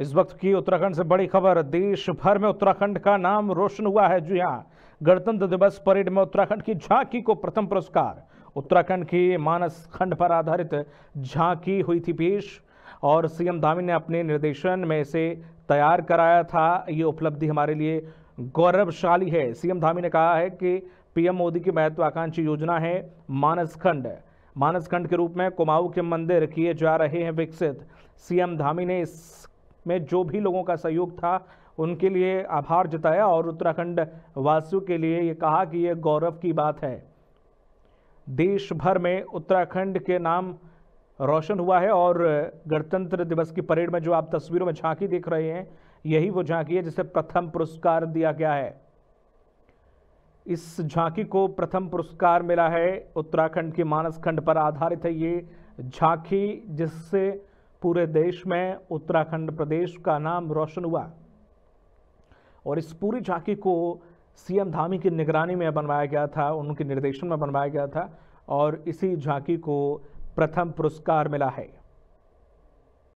इस वक्त की उत्तराखंड से बड़ी खबर देश भर में उत्तराखंड का नाम रोशन हुआ है जी हाँ गणतंत्र दिवस परेड में उत्तराखंड की झांकी को प्रथम पुरस्कार उत्तराखंड की मानस खंड पर आधारित झांकी हुई थी पेश और सीएम धामी ने अपने निर्देशन में इसे तैयार कराया था ये उपलब्धि हमारे लिए गौरवशाली है सीएम धामी ने कहा है कि पीएम मोदी की महत्वाकांक्षी योजना है मानसखंड मानसखंड के रूप में कुमाऊ के मंदिर किए जा रहे हैं विकसित सीएम धामी ने इस में जो भी लोगों का सहयोग था उनके लिए आभार जताया और उत्तराखंड वासियों के लिए ये कहा कि ये गौरव की बात है देश भर में उत्तराखंड के नाम रोशन हुआ है और गणतंत्र दिवस की परेड में जो आप तस्वीरों में झांकी देख रहे हैं यही वो झांकी है जिसे प्रथम पुरस्कार दिया गया है इस झांकी को प्रथम पुरस्कार मिला है उत्तराखंड के मानस खंड पर आधारित है ये झांकी जिससे पूरे देश में उत्तराखंड प्रदेश का नाम रोशन हुआ और इस पूरी झांकी को सीएम धामी की निगरानी में बनवाया गया था उनके निर्देशन में बनवाया गया था और इसी झांकी को प्रथम पुरस्कार मिला है